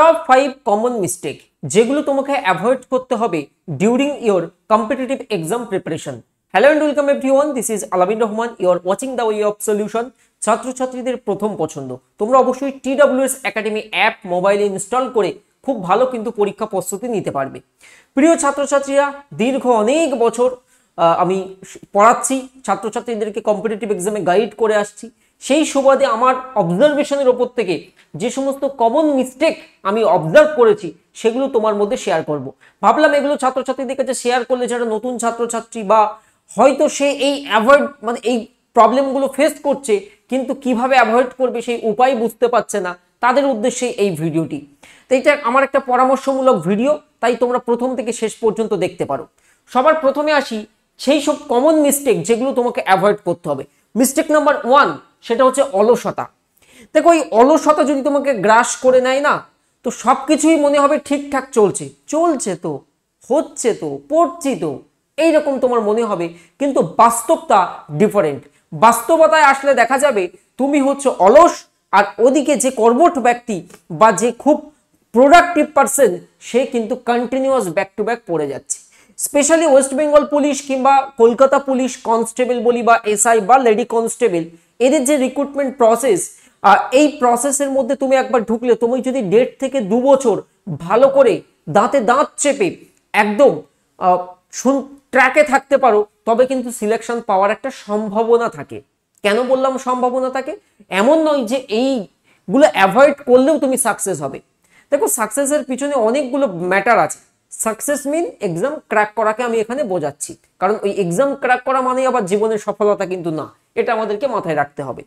Top five common mistake যেগুলো তোমাকে avoid করতে হবে during your competitive exam preparation hello and welcome everyone this is Alamin Rahman you're watching the way of solution ছাত্রছাত্রীদের প্রথম পছন্দ তোমরা অবশ্যই T W S academy app মোবাইলে ইনস্টল করে খুব ভালো কিন্তু পরীক্ষা প্রস্তুতি নিতে পারবে প্রিয় ছাত্রছাত্রীরা দীর্ঘ অনেক বছর আমি পড়াচ্ছি ছাত্রছাত্রীদেরকে কম্পিটিটিভ এক্সামে গাইড করে আসছি সেই সুবাদে আমার অবজারভেশনের ওপর থেকে যে সমস্ত কমন মিস্টেক আমি অবজার্ভ করেছি সেগুলো তোমার মধ্যে শেয়ার করব। ভাবলাম এগুলো ছাত্রছাত্রীদের কাছে শেয়ার করলে যারা নতুন ছাত্রছাত্রী বা হয়তো সে এই অ্যাভয়েড মানে এই প্রবলেমগুলো ফেস করছে কিন্তু কিভাবে অ্যাভয়েড করবে সেই উপায় বুঝতে পারছে না তাদের উদ্দেশ্যে এই ভিডিওটি তো এটা আমার একটা পরামর্শমূলক ভিডিও তাই তোমরা প্রথম থেকে শেষ পর্যন্ত দেখতে পারো সবার প্রথমে আসি সেই সব কমন মিস্টেক যেগুলো তোমাকে অ্যাভয়েড করতে হবে মিস্টেক নাম্বার ওয়ান সেটা হচ্ছে অলসতা দেখো ওই অলসতা যদি তোমাকে গ্রাস করে নেয় না তো সব কিছুই মনে হবে ঠিকঠাক চলছে চলছে তো হচ্ছে তো পড়ছি তো এইরকম তোমার মনে হবে কিন্তু বাস্তবতা ডিফারেন্ট বাস্তবতায় আসলে দেখা যাবে তুমি হচ্ছে অলস আর ওদিকে যে কর্মট ব্যক্তি বা যে খুব প্রোডাক্টিভ পারসন সে কিন্তু কন্টিনিউয়াস ব্যাক টু ব্যাক পড়ে যাচ্ছে স্পেশালি ওয়েস্ট বেঙ্গল পুলিশ কিংবা কলকাতা পুলিশ কনস্টেবল বলি বা এসআই বা লেডি কনস্টেবল এদের যে রিক্রুটমেন্ট প্রসেস এই প্রসেসের মধ্যে তুমি একবার ঢুকলে তুমি যদি দেড় থেকে দু বছর ভালো করে দাঁতে দাঁত চেপে একদম শুন ট্র্যাকে থাকতে পারো তবে কিন্তু সিলেকশন পাওয়ার একটা সম্ভাবনা থাকে কেন বললাম সম্ভাবনা থাকে এমন নয় যে এইগুলো অ্যাভয়েড করলেও তুমি সাকসেস হবে দেখো সাকসেসের পিছনে অনেকগুলো ম্যাটার আছে সাকসেস মিন এক্সাম ক্র্যাক করাকে আমি এখানে বোঝাচ্ছি কারণ ওই এক্সাম ক্র্যাক করা মানেই আবার জীবনের সফলতা কিন্তু না এটা আমাদেরকে মাথায় রাখতে হবে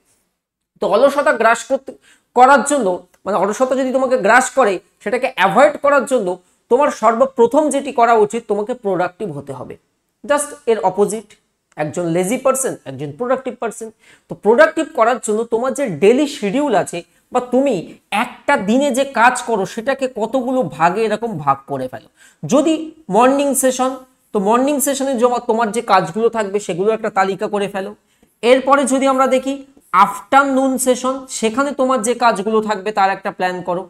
তো অলসতা গ্রাস করতে করার জন্য মানে অলসতা যদি তোমাকে গ্রাস করে সেটাকে অ্যাভয়েড করার জন্য তোমার সর্বপ্রথম যেটি করা উচিত তোমাকে প্রোডাক্টিভ হতে হবে জাস্ট এর অপোজিট একজন লেজি পার্সন একজন প্রোডাক্টিভ পার্সন তো প্রোডাক্টিভ করার জন্য তোমার যে ডেলি শিডিউল আছে বা তুমি একটা দিনে যে কাজ করো সেটাকে কতগুলো ভাগে এরকম ভাগ করে ফেলো যদি মর্নিং সেশন তো মর্নিং সেশনে জমা তোমার যে কাজগুলো থাকবে সেগুলো একটা তালিকা করে ফেলো এরপরে যদি আমরা দেখি আফটারনুন সেশন সেখানে তোমার যে কাজগুলো থাকবে তার একটা প্ল্যান করো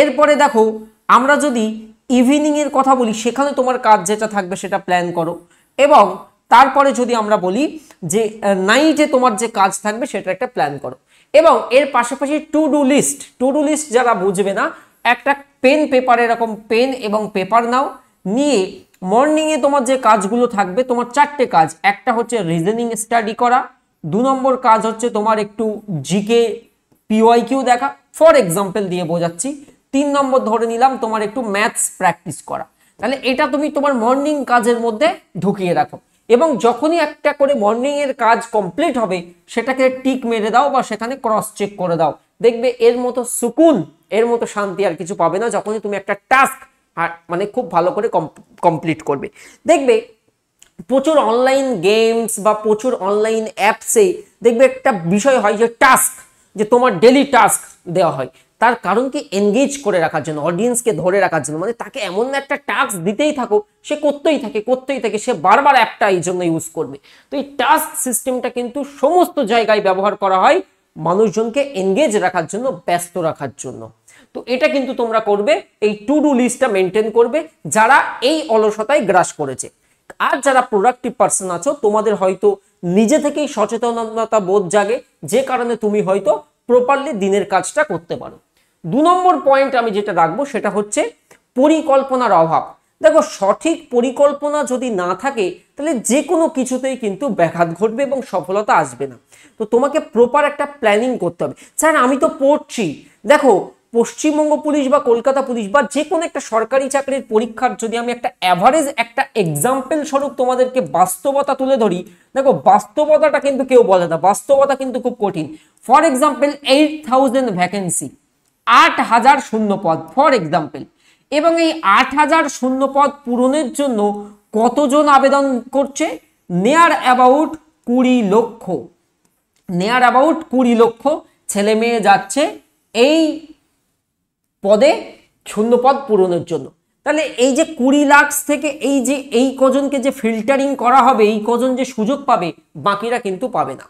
এরপরে দেখো আমরা যদি ইভিনিংয়ের কথা বলি সেখানে তোমার কাজ যেটা থাকবে সেটা প্ল্যান করো এবং তারপরে যদি আমরা বলি যে নাইটে তোমার যে কাজ থাকবে সেটা একটা প্ল্যান করো এবং এর পাশাপাশি to do list to do list যারা বুঝবে না একটা পেন পেপার এরকম পেন এবং পেপার নাও নিয়ে মর্নিংয়ে তোমার যে কাজগুলো থাকবে তোমার চারটে কাজ একটা হচ্ছে রিজনিং স্টাডি করা দু নম্বর কাজ হচ্ছে তোমার একটু G K Q for example দিয়ে বোঝাচ্ছি তিন নম্বর ধরে নিলাম তোমার একটু ম্যাথস প্র্যাকটিস করা তাহলে এটা তুমি তোমার মর্নিং কাজের মধ্যে ঢুকিয়ে রাখো এবং যখনই একটা করে মর্নিংয়ের কাজ কমপ্লিট হবে সেটাকে টিক মেরে দাও বা সেখানে ক্রস চেক করে দাও দেখবে এর মতো সুকুন এর মতো শান্তি আর কিছু পাবে না যখনই তুমি একটা টাস্ক মানে খুব ভালো করে কমপ্লিট করবে দেখবে প্রচুর অনলাইন গেমস বা প্রচুর অনলাইন অ্যাপসে দেখবে একটা বিষয় হয় যে টাস্ক যে তোমার ডেলি টাস্ক দেওয়া হয় তার কারণকে এনগেজ করে রাখার জন্য অডিয়েন্সকে ধরে রাখার জন্য মানে তাকে এমন একটা টাস্ক দিতেই থাকো সে করতেই থাকে করতেই থাকে সে বারবার অ্যাপটা এই জন্য ইউজ করবে তো এই টাস্ক সিস্টেমটা কিন্তু সমস্ত জায়গায় ব্যবহার করা হয় মানুষজনকে এনগেজ রাখার জন্য ব্যস্ত রাখার জন্য তো এটা কিন্তু তোমরা করবে এই টু ডু লিস্টটা মেনটেন করবে যারা এই অলসতায় গ্রাস করেছে আর যারা প্রোডাক্টিভ পার্সন আছো তোমাদের হয়তো নিজে থেকেই সচেতনতা বোধ জাগে যে কারণে তুমি হয়তো প্রপারলি দিনের কাজটা করতে পারো দু নম্বর পয়েন্ট আমি যেটা রাখবো সেটা হচ্ছে পরিকল্পনার অভাব দেখো সঠিক পরিকল্পনা যদি না থাকে তাহলে যে কোনো কিছুতেই কিন্তু ব্যাঘাত ঘটবে এবং সফলতা আসবে না তো তোমাকে প্রপার একটা প্ল্যানিং করতে হবে স্যার আমি তো পড়ছি দেখো পশ্চিমবঙ্গ পুলিশ বা কলকাতা পুলিশ বা যে কোনো একটা সরকারি চাকরির পরীক্ষার যদি আমি একটা অ্যাভারেজ একটা এক্সাম্পল স্বরূপ তোমাদেরকে বাস্তবতা তুলে ধরি দেখো বাস্তবতাটা কিন্তু কেউ বলে না বাস্তবতা কিন্তু খুব কঠিন for example eight thousand vacancy আট হাজার শূন্যপদ ফর এক্সাম্পল এবং এই আট হাজার শূন্য পদ পূরণের জন্য কতজন আবেদন করছে নেয়ার অ্যাবাউট কুড়ি লক্ষ নেয়ার অ্যাবাউট কুড়ি লক্ষ ছেলে মেয়ে যাচ্ছে এই পদে ছন্দপদ পূরণের জন্য তাহলে এই যে কুড়ি লাখ থেকে এই যে এই কজনকে যে ফিল্টারিং করা হবে এই কজন যে সুযোগ পাবে বাকিরা কিন্তু পাবে না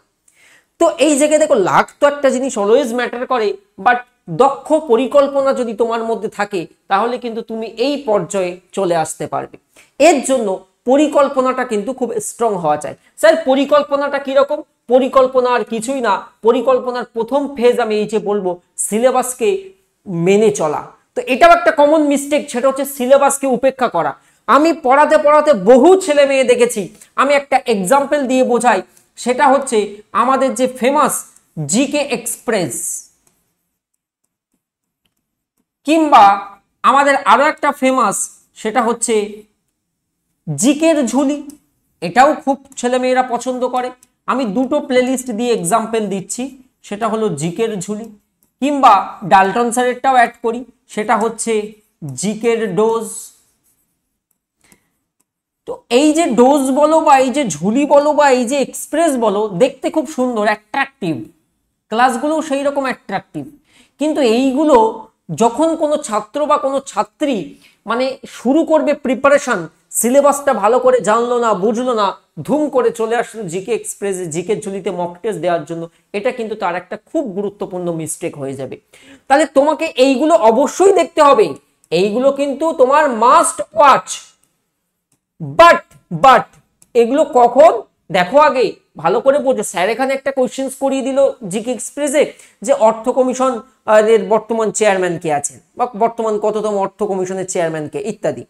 তো এই জায়গায় দেখো লাখ তো একটা জিনিস অলওয়েজ ম্যাটার করে বাট দক্ষ পরিকল্পনা যদি তোমার মধ্যে থাকে তাহলে কিন্তু তুমি এই পর্যায়ে চলে আসতে পারবে এর জন্য পরিকল্পনাটা কিন্তু খুব স্ট্রং হওয়া চাই স্যার পরিকল্পনাটা কিরকম পরিকল্পনা আর কিছুই না পরিকল্পনার প্রথম ফেজ আমি এই যে বলবো সিলেবাসকে মেনে চলা তো এটাও একটা কমন মিস্টেক সেটা হচ্ছে সিলেবাসকে উপেক্ষা করা আমি পড়াতে পড়াতে বহু ছেলে মেয়ে দেখেছি আমি একটা এক্সাম্পল দিয়ে বোঝাই সেটা হচ্ছে আমাদের যে ফেমাস জিকে এক্সপ্রেস কিংবা আমাদের আরও একটা ফেমাস সেটা হচ্ছে জিকের ঝুলি এটাও খুব ছেলেমেয়েরা পছন্দ করে আমি দুটো প্লেলিস্ট দিয়ে এক্সাম্পল দিচ্ছি সেটা হলো জিকের ঝুলি কিংবা ডালটন স্যারেরটাও অ্যাড করি সেটা হচ্ছে জিকের ডোজ তো এই যে ডোজ বলো বা এই যে ঝুলি বলো বা এই যে এক্সপ্রেস বলো দেখতে খুব সুন্দর অ্যাট্রাকটিভ ক্লাসগুলোও সেই রকম অ্যাট্রাকটিভ কিন্তু এইগুলো যখন কোনো ছাত্র বা কোনো ছাত্রী মানে শুরু করবে প্রিপারেশান সিলেবাসটা ভালো করে জানলো না বুঝলো না ধুম করে চলে আসলো জিকে এক্সপ্রেসে জিকে ঝুলিতে মক টেস্ট দেওয়ার জন্য এটা কিন্তু তার একটা খুব গুরুত্বপূর্ণ মিস্টেক হয়ে যাবে তাহলে তোমাকে এইগুলো অবশ্যই দেখতে হবে এইগুলো কিন্তু তোমার মাস্ট ওয়াচ বাট বাট এগুলো কখন দেখো আগে ভালো করে বলছো স্যার এখানে একটা কোয়েশ্চেন্স করিয়ে দিল জিকে এক্সপ্রেসে যে অর্থ কমিশন এর বর্তমান চেয়ারম্যান কে আছেন বা বর্তমান কততম অর্থ কমিশনের চেয়ারম্যান কে ইত্যাদি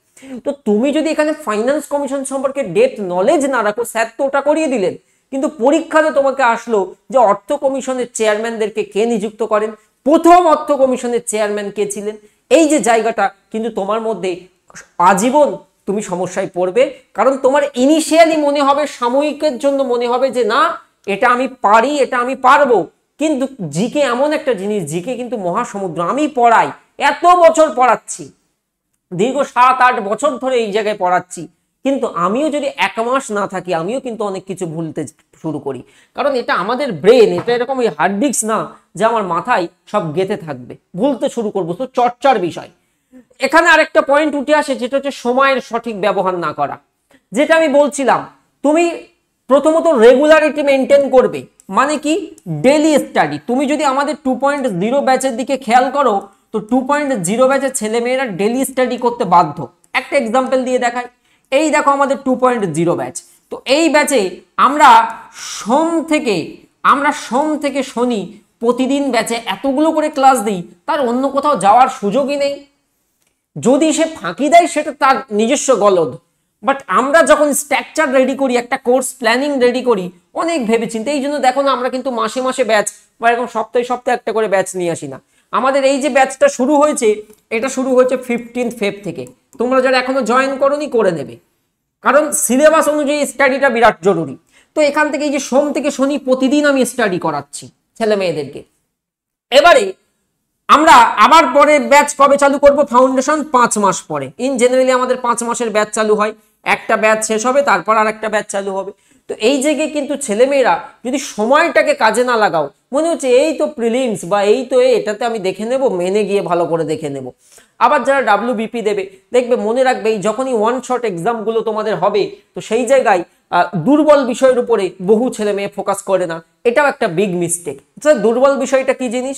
তো তুমি যদি এখানে ফাইন্যান্স কমিশন সম্পর্কে ডেপথ নলেজ না রাখো স্যার তো ওটা করিয়ে দিলেন কিন্তু পরীক্ষাতে তোমাকে আসলো যে অর্থ কমিশনের চেয়ারম্যানদেরকে কে নিযুক্ত করেন প্রথম অর্থ কমিশনের চেয়ারম্যান কে ছিলেন এই যে জায়গাটা কিন্তু তোমার মধ্যে আজীবন তুমি সমস্যায় পড়বে কারণ তোমার ইনিশিয়ালি মনে হবে সাময়িকের জন্য মনে হবে যে না এটা আমি পারি এটা আমি পারবো কিন্তু জিকে এমন একটা জিনিস জিকে কিন্তু মহাসমুদ্র আমি পড়াই এত বছর পড়াচ্ছি দীর্ঘ সাত আট বছর ধরে এই জায়গায় পড়াচ্ছি কিন্তু আমিও যদি এক মাস না থাকি আমিও কিন্তু অনেক কিছু ভুলতে শুরু করি কারণ এটা আমাদের ব্রেন এটা এরকম ওই হার্ড ডিস্ক না যে আমার মাথায় সব গেতে থাকবে ভুলতে শুরু করবো তো চর্চার বিষয় এখানে আরেকটা পয়েন্ট উঠে আসে যেটা হচ্ছে সময়ের সঠিক ব্যবহার না করা যেটা আমি বলছিলাম তুমি প্রথমত রেগুলারিটি মেনটেন করবে মানে কি ডেলি স্টাডি তুমি যদি আমাদের টু পয়েন্ট জিরো ব্যাচের দিকে খেয়াল করো তো টু পয়েন্ট জিরো ব্যাচের ছেলেমেয়েরা ডেলি স্টাডি করতে বাধ্য একটা এক্সাম্পল দিয়ে দেখায় এই দেখো আমাদের টু পয়েন্ট জিরো ব্যাচ তো এই ব্যাচে আমরা সোম থেকে আমরা সোম থেকে শনি প্রতিদিন ব্যাচে এতগুলো করে ক্লাস দিই তার অন্য কোথাও যাওয়ার সুযোগই নেই যদি সে ফাঁকি দেয় সেটা তার নিজস্ব গলদ বাট আমরা যখন স্ট্রাকচার রেডি করি একটা কোর্স প্ল্যানিং রেডি করি অনেক ভেবেচিন্তে এই জন্য দেখো না আমরা কিন্তু মাসে মাসে ব্যাচ বা এরকম সপ্তাহে সপ্তাহে একটা করে ব্যাচ নিয়ে আসি না আমাদের এই যে ব্যাচটা শুরু হয়েছে এটা শুরু হয়েছে ফিফটিন ফেব থেকে তোমরা যারা এখনো জয়েন করনি করে নেবে কারণ সিলেবাস অনুযায়ী স্টাডিটা বিরাট জরুরি তো এখান থেকে এই যে সোম থেকে শনি প্রতিদিন আমি স্টাডি করাচ্ছি ছেলে মেয়েদেরকে এবারে আমরা আবার পরে ব্যাচ কবে চালু করব ফাউন্ডেশন পাঁচ মাস পরে ইন জেনারেলি আমাদের পাঁচ মাসের ব্যাচ চালু হয় একটা ব্যাচ শেষ হবে তারপর আর একটা ব্যাচ চালু হবে তো এই জায়গায় কিন্তু ছেলেমেয়েরা যদি সময়টাকে কাজে না লাগাও মনে হচ্ছে এই তো প্রিলিমস বা এই তো এটাতে আমি দেখে নেব মেনে গিয়ে ভালো করে দেখে নেব আবার যারা ডাব্লিউ বিপি দেবে দেখবে মনে রাখবে এই যখনই ওয়ান শট এক্সামগুলো তোমাদের হবে তো সেই জায়গায় দুর্বল বিষয়ের উপরে বহু ছেলে মেয়ে ফোকাস করে না এটাও একটা বিগ মিস্টেক আচ্ছা, দুর্বল বিষয়টা কি জিনিস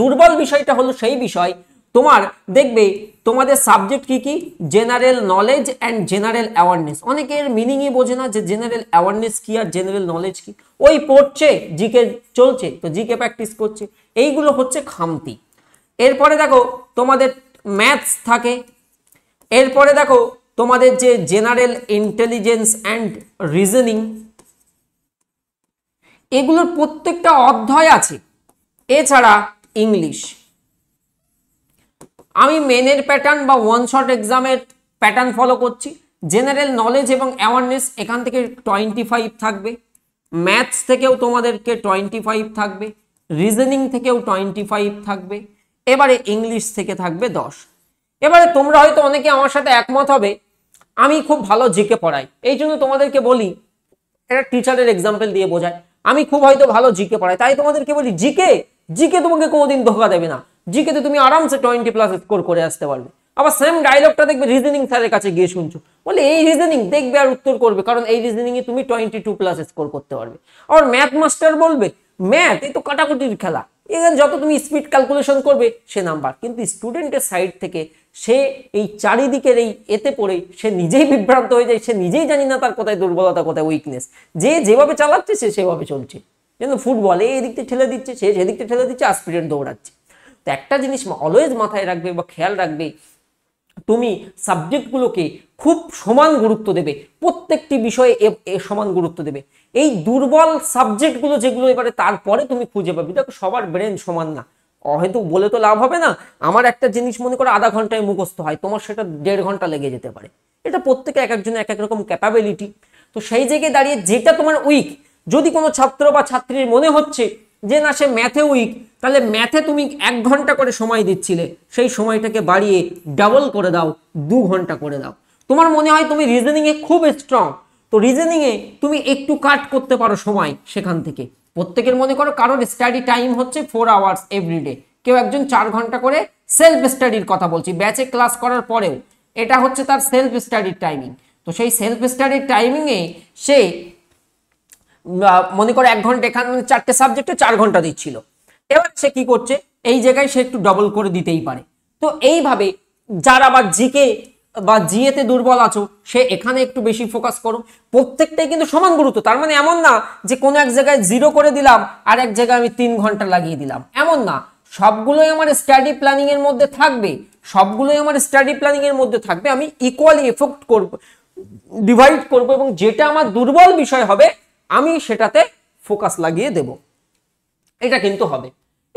দুর্বল বিষয়টা হলো সেই বিষয় তোমার দেখবে তোমাদের সাবজেক্ট কি কি general knowledge and general awareness অনেকের মিনিংই বোঝে না যে জেনারেল অ্যাওয়ারনেস কি আর জেনারেল নলেজ কি ওই পড়ছে জিকে চলছে তো জিকে প্র্যাকটিস করছে এইগুলো হচ্ছে খামতি এরপরে দেখো তোমাদের ম্যাথস থাকে এরপরে দেখো তোমাদের যে জেনারেল ইন্টেলিজেন্স অ্যান্ড রিজনিং এগুলোর প্রত্যেকটা অধ্যায় আছে এছাড়া ইংলিশ আমি মেনের প্যাটার্ন বা ওয়ান শট এক্সামের প্যাটার্ন ফলো করছি জেনারেল নলেজ এবং অ্যাওয়ারনেস এখান থেকে টোয়েন্টি ফাইভ থাকবে ম্যাথস থেকেও তোমাদেরকে টোয়েন্টি ফাইভ থাকবে রিজনিং থেকেও টোয়েন্টি ফাইভ থাকবে এবারে ইংলিশ থেকে থাকবে দশ এবারে তোমরা হয়তো অনেকে আমার সাথে একমত হবে আমি খুব ভালো জিকে পড়াই এই জন্য তোমাদেরকে বলি এটা টিচারের এক্সাম্পল দিয়ে বোঝায় আমি খুব হয়তো ভালো জিকে পড়াই তাই তোমাদেরকে বলি জিকে জিকে তোমাকে কোনোদিন ধোকা দেবে না জিকেতে তুমি আরামসে টোয়েন্টি প্লাস স্কোর করে আসতে পারবে আবার সেম ডায়লগটা দেখবে রিজনিং স্যারের কাছে গিয়ে শুনছো বলে এই রিজনিং দেখবে আর উত্তর করবে কারণ এই রিজনিংয়ে তুমি টোয়েন্টি টু প্লাস স্কোর করতে পারবে আবার ম্যাথ মাস্টার বলবে ম্যাথ এই তো কাটাকুটির খেলা এখানে যত তুমি স্পিড ক্যালকুলেশন করবে সে নাম্বার কিন্তু স্টুডেন্টের সাইড থেকে সে এই চারিদিকের এই এতে পড়ে সে নিজেই বিভ্রান্ত হয়ে যায় সে নিজেই জানি না তার কোথায় দুর্বলতা কোথায় উইকনেস যে যেভাবে চালাচ্ছে সে সেভাবে চলছে যেন ফুটবল এই এদিকটা ঠেলে দিচ্ছে সে সেদিকটা ঠেলে দিচ্ছে আর স্পিডেন্ট দৌড়াচ্ছে তো একটা জিনিস অলওয়েজ মাথায় রাখবে বা খেয়াল রাখবে তুমি সাবজেক্টগুলোকে খুব সমান গুরুত্ব দেবে প্রত্যেকটি বিষয়ে সমান গুরুত্ব দেবে এই দুর্বল সাবজেক্টগুলো যেগুলো এবারে তারপরে তুমি খুঁজে পাবে দেখো সবার ব্রেন সমান না হয়তো বলে তো লাভ হবে না আমার একটা জিনিস মনে করো আধা ঘন্টায় মুখস্থ হয় তোমার সেটা দেড় ঘন্টা লেগে যেতে পারে এটা প্রত্যেকে এক একজনের এক এক রকম ক্যাপাবিলিটি তো সেই জায়গায় দাঁড়িয়ে যেটা তোমার উইক যদি কোনো ছাত্র বা ছাত্রীর মনে হচ্ছে যে না সে ম্যাথে উইক তাহলে ম্যাথে তুমি এক ঘন্টা করে সময় দিচ্ছিলে সেই সময়টাকে বাড়িয়ে ডাবল করে দাও দু ঘন্টা করে দাও তোমার মনে হয় তুমি রিজনিংয়ে খুব স্ট্রং তো রিজনিংয়ে তুমি একটু কাট করতে পারো সময় সেখান থেকে প্রত্যেকের মনে করো কারোর স্টাডি টাইম হচ্ছে ফোর আওয়ার্স এভরিডে কেউ একজন চার ঘন্টা করে সেলফ স্টাডির কথা বলছি ব্যাচে ক্লাস করার পরেও এটা হচ্ছে তার সেলফ স্টাডির টাইমিং তো সেই সেলফ স্টাডির টাইমিংয়ে সে মনে করো এক ঘন্টা এখানে চারটে সাবজেক্টে চার ঘন্টা দিচ্ছিল এবার সে কি করছে এই জায়গায় সে একটু ডবল করে দিতেই পারে তো এইভাবে যারা আবার জিকে বা জিএতে দুর্বল আছো সে এখানে একটু বেশি ফোকাস করো প্রত্যেকটাই কিন্তু সমান গুরুত্ব তার মানে এমন না যে কোনো এক জায়গায় জিরো করে দিলাম আর এক জায়গায় আমি তিন ঘন্টা লাগিয়ে দিলাম এমন না সবগুলোই আমার স্টাডি প্ল্যানিংয়ের মধ্যে থাকবে সবগুলোই আমার স্টাডি এর মধ্যে থাকবে আমি ইকুয়ালি এফেক্ট করব ডিভাইড করব এবং যেটা আমার দুর্বল বিষয় হবে আমি সেটাতে ফোকাস লাগিয়ে দেব এটা কিন্তু হবে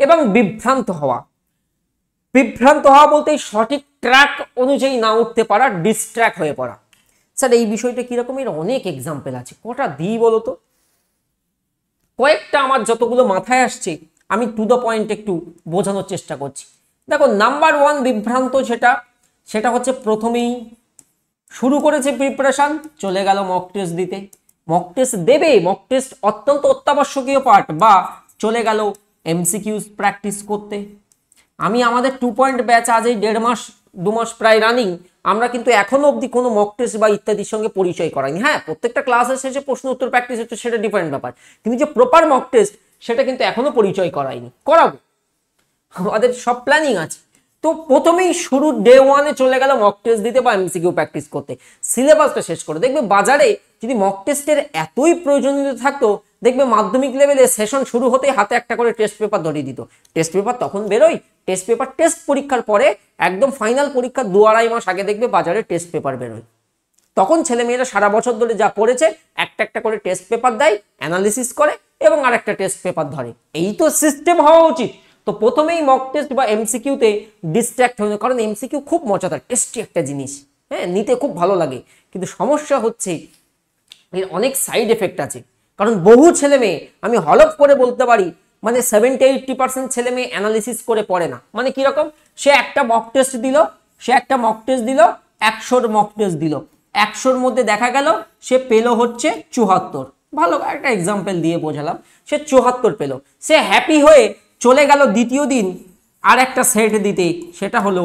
এবং বিভ্রান্ত হওয়া বিভ্রান্ত হওয়া বলতে সঠিক ট্র্যাক অনুযায়ী না উঠতে পারা ডিস্ট্র্যাক হয়ে পড়া স্যার এই বিষয়টা কিরকম এর অনেক এক্সাম্পল আছে কটা দিই বলো তো কয়েকটা আমার যতগুলো মাথায় আসছে আমি টু দ্য পয়েন্ট একটু বোঝানোর চেষ্টা করছি দেখো নাম্বার ওয়ান বিভ্রান্ত সেটা সেটা হচ্ছে প্রথমেই শুরু করেছে প্রিপারেশান চলে গেল মক টেস্ট দিতে মক টেস্ট দেবে মক টেস্ট অত্যন্ত অত্যাবশ্যকীয় পার্ট বা চলে গেল এমসিকিউস প্র্যাকটিস করতে আমি আমাদের টু পয়েন্ট ব্যাচ আজ এই দেড় মাস দু মাস প্রায় রানিং আমরা কিন্তু এখনও অবধি কোনো মক টেস্ট বা ইত্যাদির সঙ্গে পরিচয় করাইনি হ্যাঁ প্রত্যেকটা ক্লাসের শেষে প্রশ্ন উত্তর প্র্যাকটিস হচ্ছে সেটা ডিফারেন্ট ব্যাপার কিন্তু যে প্রপার মক টেস্ট সেটা কিন্তু এখনো পরিচয় করাইনি করাবো আমাদের সব প্ল্যানিং আছে তো প্রথমেই শুরু ডে ওয়ানে চলে গেল মক টেস্ট দিতে বা এমসিকিউ প্র্যাকটিস করতে সিলেবাসটা শেষ করে দেখবে বাজারে যদি মক টেস্টের এতই প্রয়োজনীয়তা থাকতো দেখবে মাধ্যমিক লেভেলে সেশন শুরু হতে হাতে একটা করে টেস্ট পেপার ধরিয়ে দিত টেস্ট পেপার তখন বেরোয় টেস্ট পেপার টেস্ট পরীক্ষার পরে একদম ফাইনাল পরীক্ষা দু আড়াই মাস আগে দেখবে বাজারে টেস্ট পেপার বেরোয় তখন ছেলেমেয়েরা সারা বছর ধরে যা পড়েছে একটা একটা করে টেস্ট পেপার দেয় অ্যানালিসিস করে এবং আর একটা টেস্ট পেপার ধরে এই তো সিস্টেম হওয়া উচিত তো প্রথমেই মক টেস্ট বা এমসিকিউতে ডিস্ট্র্যাক্ট হয়ে কারণ এমসিকিউ খুব মজাদার টেস্টি একটা জিনিস হ্যাঁ নিতে খুব ভালো লাগে কিন্তু সমস্যা হচ্ছে এর অনেক সাইড এফেক্ট আছে কারণ বহু ছেলে মেয়ে আমি হলফ করে বলতে পারি মানে সেভেন্টি এইটটি পার্সেন্ট ছেলে মেয়ে অ্যানালিসিস করে পড়ে না মানে কীরকম সে একটা মক টেস্ট দিল সে একটা মক টেস্ট দিল একশোর মক টেস্ট দিল একশোর মধ্যে দেখা গেল সে পেল হচ্ছে চুহাত্তর ভালো একটা এক্সাম্পল দিয়ে বোঝালাম সে চুহাত্তর পেল সে হ্যাপি হয়ে চলে গেল দ্বিতীয় দিন আর একটা সেট দিতে সেটা হলো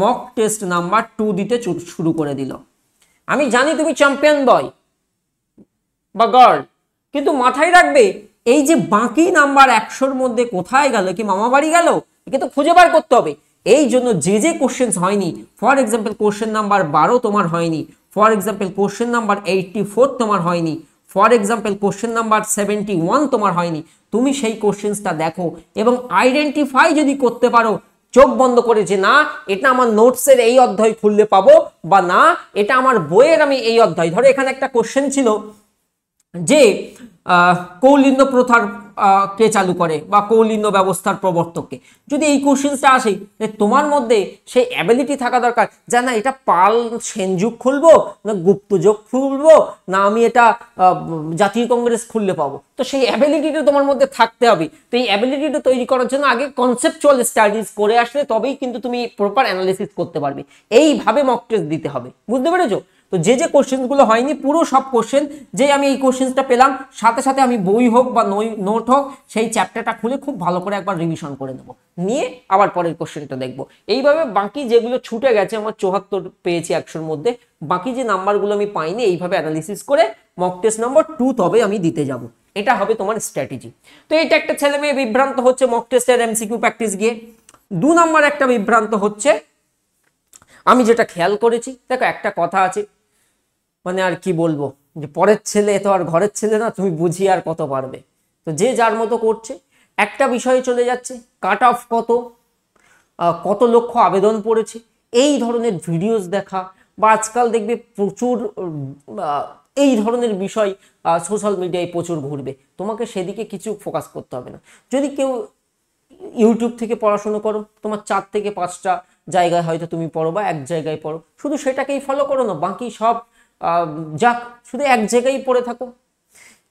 মক টেস্ট নাম্বার টু দিতে শুরু করে দিল আমি জানি তুমি চ্যাম্পিয়ন বয় বা গার্ল কিন্তু মাথায় রাখবে এই যে বাকি নাম্বার একশোর মধ্যে কোথায় গেল কি মামা বাড়ি গেল একে তো খুঁজে বার করতে হবে এই জন্য যে যে কোশ্চেন হয়নি ফর এক্সাম্পল কোশ্চেন নাম্বার বারো তোমার হয়নি for example question number eighty four তোমার হয়নি for example question number seventy one তোমার হয়নি তুমি সেই কোশ্চেন্সটা দেখো এবং আইডেন্টিফাই যদি করতে পারো চোখ বন্ধ করে যে না এটা আমার নোটসের এই অধ্যায় খুললে পাবো বা না এটা আমার বইয়ের আমি এই অধ্যায় ধরো এখানে একটা কোশ্চেন ছিল যে কৌলিন্য প্রথার কে চালু করে বা কৌলিন্য ব্যবস্থার প্রবর্তককে যদি এই কোশ্চেন্সটা আসে তোমার মধ্যে সেই অ্যাবিলিটি থাকা দরকার যে না এটা পাল সেনযুগ খুলবো না গুপ্তযোগ খুলবো না আমি এটা জাতীয় কংগ্রেস খুললে পাবো তো সেই অ্যাবিলিটিটা তোমার মধ্যে থাকতে হবে তো এই অ্যাবিলিটিটা তৈরি করার জন্য আগে কনসেপচুয়াল স্টাডিজ করে আসলে তবেই কিন্তু তুমি প্রপার অ্যানালিসিস করতে পারবে এইভাবে মক টেস্ট দিতে হবে বুঝতে পেরেছো তো যে যে কোশ্চেন্সগুলো হয়নি পুরো সব কোশ্চেন যে আমি এই কোশ্চেন্সটা পেলাম সাথে সাথে আমি বই হোক বা নই নোট হোক সেই চ্যাপ্টারটা খুলে খুব ভালো করে একবার রিভিশন করে নেব নিয়ে আবার পরের কোশ্চেনটা দেখব এইভাবে বাকি যেগুলো ছুটে গেছে আমার চৌহাত্তর পেয়েছি একশোর মধ্যে বাকি যে নাম্বারগুলো আমি পাইনি এইভাবে অ্যানালিসিস করে মক টেস্ট নাম্বার টু তবে আমি দিতে যাব এটা হবে তোমার স্ট্র্যাটেজি তো এটা একটা ছেলে মেয়ে বিভ্রান্ত হচ্ছে মক টেস্টের এমসিকিউ প্র্যাকটিস গিয়ে দু নম্বর একটা বিভ্রান্ত হচ্ছে আমি যেটা খেয়াল করেছি দেখো একটা কথা আছে মানে আর কি বলবো যে পরের ছেলে তো আর ঘরের ছেলে না তুমি বুঝি আর কত পারবে তো যে যার মতো করছে একটা বিষয়ে চলে যাচ্ছে কাট অফ কত কত লক্ষ আবেদন পড়েছে এই ধরনের ভিডিওস দেখা বা আজকাল দেখবে প্রচুর এই ধরনের বিষয় সোশ্যাল মিডিয়ায় প্রচুর ঘুরবে তোমাকে সেদিকে কিছু ফোকাস করতে হবে না যদি কেউ ইউটিউব থেকে পড়াশুনো করো তোমার চার থেকে পাঁচটা জায়গায় হয়তো তুমি পড়ো বা এক জায়গায় পড়ো শুধু সেটাকেই ফলো করো না বাকি সব যাক শুধু এক জায়গায় পড়ে থাকো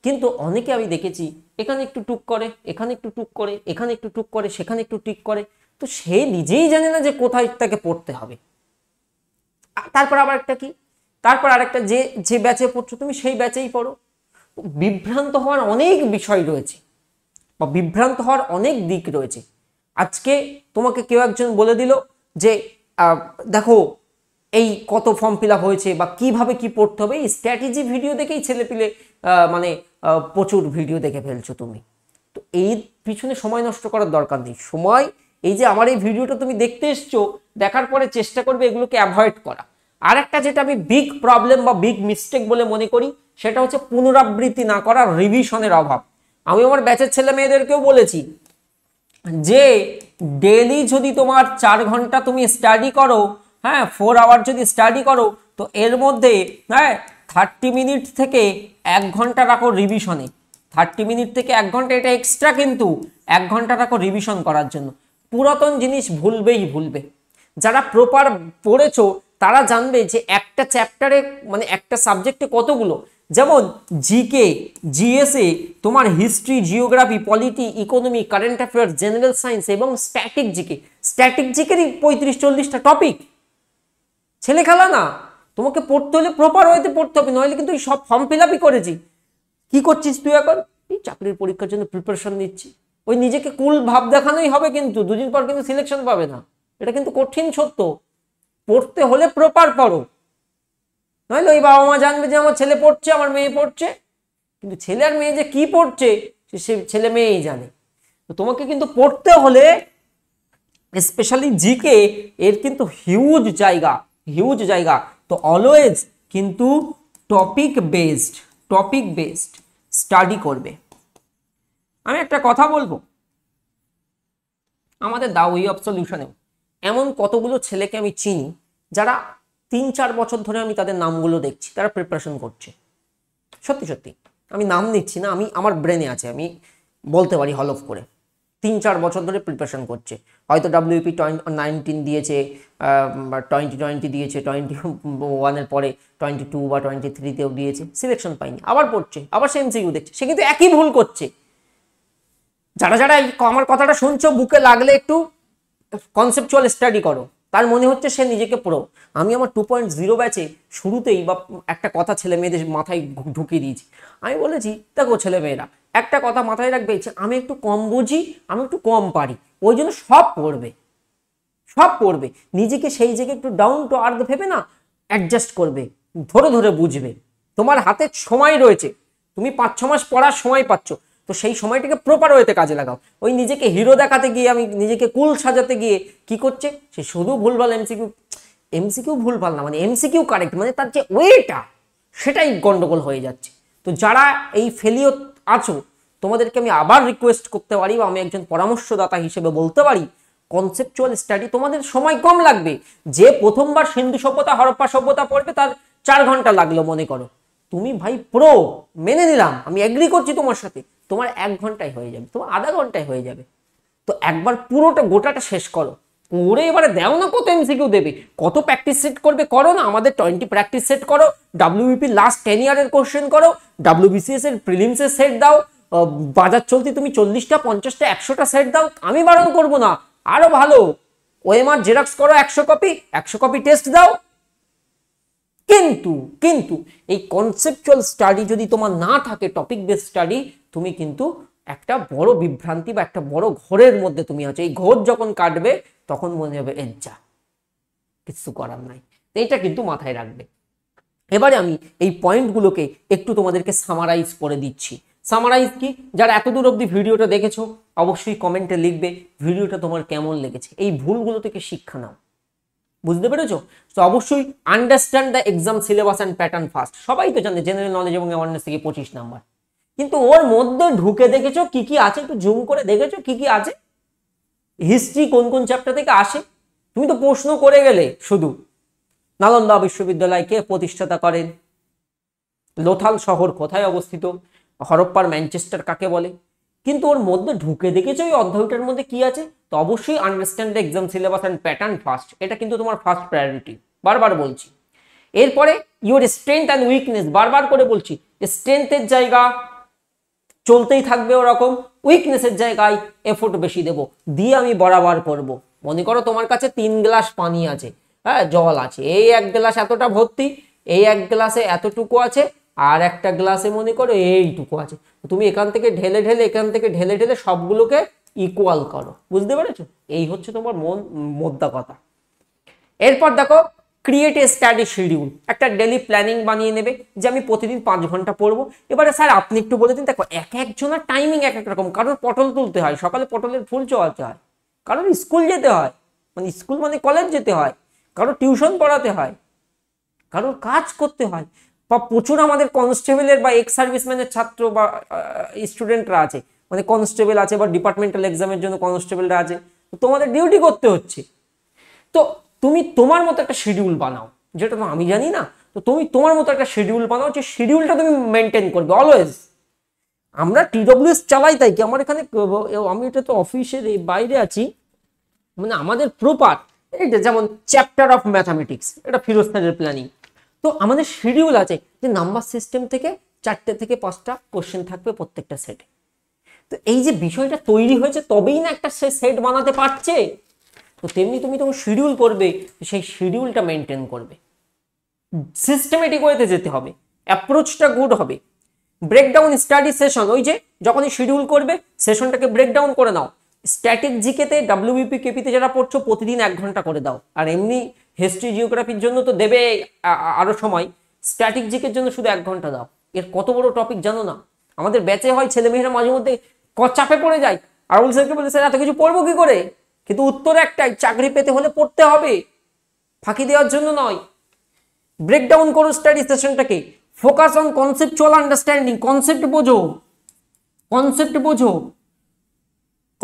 কিন্তু অনেকে আমি দেখেছি এখানে একটু টুক করে এখানে একটু টুক করে এখানে একটু টুক করে সেখানে একটু টিক করে তো সে নিজেই জানে না যে কোথায় তাকে পড়তে হবে তারপর আবার একটা কি তারপর আরেকটা যে যে ব্যাচে পড়ছো তুমি সেই ব্যাচেই পড়ো বিভ্রান্ত হওয়ার অনেক বিষয় রয়েছে বা বিভ্রান্ত হওয়ার অনেক দিক রয়েছে আজকে তোমাকে কেউ একজন বলে দিল যে দেখো এই কত ফর্ম ফিল হয়েছে বা কিভাবে কি পড়তে হবে এই স্ট্র্যাটেজি ভিডিও দেখেই ছেলেপিলে মানে প্রচুর ভিডিও দেখে ফেলছো তুমি তো এই পিছনে সময় নষ্ট করার দরকার নেই সময় এই যে আমার এই ভিডিওটা তুমি দেখতে এসছো দেখার পরে চেষ্টা করবে এগুলোকে অ্যাভয়েড করা আর একটা যেটা আমি বিগ প্রবলেম বা বিগ মিস্টেক বলে মনে করি সেটা হচ্ছে পুনরাবৃত্তি না করা রিভিশনের অভাব আমি আমার ব্যাচের ছেলে মেয়েদেরকেও বলেছি যে ডেলি যদি তোমার চার ঘন্টা তুমি স্টাডি করো হ্যাঁ ফোর আওয়ার যদি স্টাডি করো তো এর মধ্যে হ্যাঁ থার্টি মিনিট থেকে এক ঘন্টা রাখো রিভিশনে থার্টি মিনিট থেকে এক ঘন্টা এটা এক্সট্রা কিন্তু এক ঘন্টা রাখো রিভিশন করার জন্য পুরাতন জিনিস ভুলবেই ভুলবে যারা প্রপার পড়েছ তারা জানবে যে একটা চ্যাপ্টারে মানে একটা সাবজেক্টে কতগুলো যেমন জিকে জিএসএ তোমার history geography polity economy current affairs general science এবং স্ট্যাটিক জিকে স্ট্যাটিক জিকেরই পঁয়ত্রিশ চল্লিশটা টপিক ছেলে খেলা না তোমাকে পড়তে হলে প্রপার ওয়েতে পড়তে হবে নইলে কিন্তু সব ফর্ম ফিল আপই করেছি কি করছিস তুই এখন এই চাকরির পরীক্ষার জন্য প্রিপারেশন নিচ্ছি ওই নিজেকে কুল ভাব দেখানোই হবে কিন্তু দুদিন পর কিন্তু সিলেকশন পাবে না এটা কিন্তু কঠিন সত্য পড়তে হলে প্রপার পড়ো নইলে ওই বাবা মা জানবে যে আমার ছেলে পড়ছে আমার মেয়ে পড়ছে কিন্তু ছেলে আর মেয়ে যে কি পড়ছে সে ছেলে মেয়েই জানে তো তোমাকে কিন্তু পড়তে হলে স্পেশালি জিকে এর কিন্তু হিউজ জায়গা হিউজ জায়গা তো অলওয়েজ কিন্তু topic based topic based study করবে আমি একটা কথা বলবো আমাদের দা ওই অফ সলিউশনেও এমন কতগুলো ছেলেকে আমি চিনি যারা তিন চার বছর ধরে আমি তাদের নামগুলো দেখছি তারা প্রিপারেশন করছে সত্যি সত্যি আমি নাম নিচ্ছি না আমি আমার ব্রেনে আছে আমি বলতে পারি হলফ করে তিন চার বছর ধরে প্রিপারেশন করছে হয়তো ডাব্লিউপি টোয়েন্টি নাইনটিন দিয়েছে টোয়েন্টি টোয়েন্টি দিয়েছে টোয়েন্টি ওয়ানের পরে টোয়েন্টি টু বা টোয়েন্টি থ্রিতেও দিয়েছে সিলেকশন পাইনি আবার পড়ছে আবার সে এমসিকিউ দেখছে সে কিন্তু একই ভুল করছে যারা যারা আমার কথাটা শুনছো বুকে লাগলে একটু কনসেপচুয়াল স্টাডি করো তার মনে হচ্ছে সে নিজেকে প্রো আমি আমার টু পয়েন্ট জিরো ব্যাচে শুরুতেই বা একটা কথা ছেলে মেয়েদের মাথায় ঢুকিয়ে দিয়েছি আমি বলেছি দেখো ছেলে মেয়েরা একটা কথা মাথায় রাখবে যে আমি একটু কম বুঝি আমি একটু কম পারি ওই জন্য সব পড়বে সব পড়বে নিজেকে সেই জায়গায় একটু ডাউন টু আর্থ ভেবে না অ্যাডজাস্ট করবে ধরে ধরে বুঝবে তোমার হাতে সময় রয়েছে তুমি পাঁচ ছ মাস পড়ার সময় পাচ্ছ তো সেই সময়টাকে প্রপার ওয়েতে কাজে লাগাও ওই নিজেকে হিরো দেখাতে গিয়ে আমি নিজেকে কুল সাজাতে গিয়ে কি করছে সে শুধু ভুলভাল এমসিকিউ এমসিকিউ ভুলভাল না মানে এমসিকিউ কারেক্ট মানে তার যে ওয়েটা সেটাই গন্ডগোল হয়ে যাচ্ছে তো যারা এই ফেলিওর আছো তোমাদেরকে আমি আবার রিকোয়েস্ট করতে পারি বা আমি একজন পরামর্শদাতা হিসেবে বলতে পারি কনসেপচুয়াল স্টাডি তোমাদের সময় কম লাগবে যে প্রথমবার সিন্ধু সভ্যতা হরপ্পা সভ্যতা পড়বে তার চার ঘন্টা লাগলো মনে করো তুমি ভাই প্রো মেনে নিলাম আমি অ্যাগ্রি করছি তোমার সাথে তোমার এক ঘন্টায় হয়ে যাবে তোমার আধা ঘন্টায় হয়ে যাবে তো একবার পুরোটা গোটাটা শেষ করো ওরে এবারে দেও না কত এমসিকিউ দেবে কত প্র্যাকটিস সেট করবে করো না আমাদের টোয়েন্টি প্র্যাকটিস সেট করো ডাব্লিউবিপি লাস্ট টেন ইয়ারের কোশ্চেন করো ডাব্লিউবিসিএস এর প্রিলিমসের সেট দাও বাজার চলতি তুমি চল্লিশটা পঞ্চাশটা একশোটা সেট দাও আমি বারণ করব না আরো ভালো ওএমআর জেরক্স করো একশো কপি একশো কপি টেস্ট দাও কিন্তু কিন্তু এই কনসেপচুয়াল স্টাডি যদি তোমার না থাকে টপিক বেস স্টাডি তুমি কিন্তু একটা বড় বিভ্রান্তি বা একটা বড় ঘরের মধ্যে তুমি আছো এই ঘোর যখন কাটবে তখন মনে হবে এজ্জা কিছু করার নাই এটা কিন্তু মাথায় রাখবে এবারে আমি এই পয়েন্টগুলোকে একটু তোমাদেরকে সামারাইজ করে দিচ্ছি সামারাইজ কি যারা এতদূর অবধি ভিডিওটা দেখেছো অবশ্যই কমেন্টে লিখবে ভিডিওটা তোমার কেমন লেগেছে এই ভুলগুলো থেকে শিক্ষা নাও বুঝতে পেরেছো তো অবশ্যই understand the exam syllabus and pattern first সবাই তো জানে জেনারেল নলেজ এবং অ্যাওয়ারনেস থেকে পঁচিশ নাম্বার কিন্তু ওর মধ্যে ঢুকে দেখেছো কি কি আছে একটু জুম করে দেখেছো কি কি আছে হিস্ট্রি কোন কোন চ্যাপ্টার থেকে আসে তুমি তো প্রশ্ন করে গেলে শুধু নালন্দা বিশ্ববিদ্যালয়কে প্রতিষ্ঠাতা করেন লোথাল শহর কোথায় অবস্থিত হরপ্পার ম্যানচেস্টার কাকে বলে কিন্তু ওর মধ্যে ঢুকে দেখেছো ওই অধ্যায়টার মধ্যে কি আছে তো অবশ্যই understand exam syllabus and pattern first এটা কিন্তু তোমার ফার্স্ট প্রায়োরিটি বারবার বলছি এরপরে ইউর স্ট্রেংথ অ্যান্ড উইকনেস বারবার করে বলছি স্ট্রেংথের জায়গা চলতেই থাকবে ওরকম উইকনেসের জায়গায় এফোর্ট বেশি দেব দিয়ে আমি বরাবর করব। মনে করো তোমার কাছে তিন গ্লাস পানি আছে হ্যাঁ জল আছে এই এক গ্লাস এতটা ভর্তি এই এক গ্লাসে এতটুকু আছে আর একটা গ্লাসে মনে করো এইটুকু আছে তুমি এখান থেকে ঢেলে ঢেলে এখান থেকে ঢেলে ঢেলে সবগুলোকে ইকুয়াল করো বুঝতে পেরেছো এই হচ্ছে তোমার মন মোদ্দা কথা এরপর দেখো ক্রিয়েট এ স্টাডি শিডিউল একটা ডেলি প্ল্যানিং বানিয়ে নেবে যে আমি প্রতিদিন পাঁচ ঘন্টা পড়বো এবারে স্যার আপনি একটু বলে দিন দেখো এক একজনের টাইমিং এক এক রকম কারোর পটল তুলতে হয় সকালে পটলের ফুল চড়াতে হয় কারোর স্কুল যেতে হয় মানে স্কুল মানে কলেজ যেতে হয় কারোর টিউশন পড়াতে হয় কারোর কাজ করতে হয় বা প্রচুর আমাদের কনস্টেবলের বা এক্স সার্ভিসম্যানের ছাত্র বা স্টুডেন্টরা আছে মানে কনস্টেবল আছে বা ডিপার্টমেন্টাল এক্সামের জন্য কনস্টেবলরা আছে তোমাদের ডিউটি করতে হচ্ছে তো তুমি তোমার মতো একটা শিডিউল বানাও যেটা তো আমি জানি না তো তুমি তোমার মতো একটা শিডিউল বানাও যে শিডিউলটা তুমি মেনটেন করবে অলওয়েজ আমরা টিডব্লিউএস চালাই তাই কি আমার এখানে আমি এটা তো অফিসের বাইরে আছি মানে আমাদের প্রপার এটা যেমন চ্যাপ্টার অফ ম্যাথামেটিক্স এটা ফিরোজ প্ল্যানিং তো আমাদের শিডিউল আছে যে নাম্বার সিস্টেম থেকে চারটে থেকে পাঁচটা কোশ্চেন থাকবে প্রত্যেকটা সেটে তো এই যে বিষয়টা তৈরি হয়েছে তবেই না একটা সে সেট বানাতে পারছে তো তেমনি তুমি তখন শিডিউল করবে সেই শিডিউলটা মেনটেন করবে সিস্টেমেটিক ওয়েতে যেতে হবে অ্যাপ্রোচটা গুড হবে ব্রেকডাউন স্টাডি সেশন ওই যে যখনই শিডিউল করবে সেশনটাকে ব্রেকডাউন করে নাও স্ট্যাটিক জিকেতে ডাব্লিউবিপি কেপিতে যারা পড়ছো প্রতিদিন এক ঘন্টা করে দাও আর এমনি হিস্ট্রি জিওগ্রাফির জন্য তো দেবে আরও সময় স্ট্যাটিক জিকের জন্য শুধু এক ঘন্টা দাও এর কত বড় টপিক জানো না আমাদের ব্যাচে হয় ছেলেমেয়েরা মাঝে মধ্যে চাপে পড়ে যায় আর স্যারকে বলে স্যার এত কিছু পড়বো কি করে কিন্তু উত্তর একটাই চাকরি পেতে হলে পড়তে হবে ফাঁকি দেওয়ার জন্য নয় ব্রেকডাউন করো স্টাডি সেশনটাকে focus on conceptual understanding concept বোঝো কনসেপ্ট বোঝো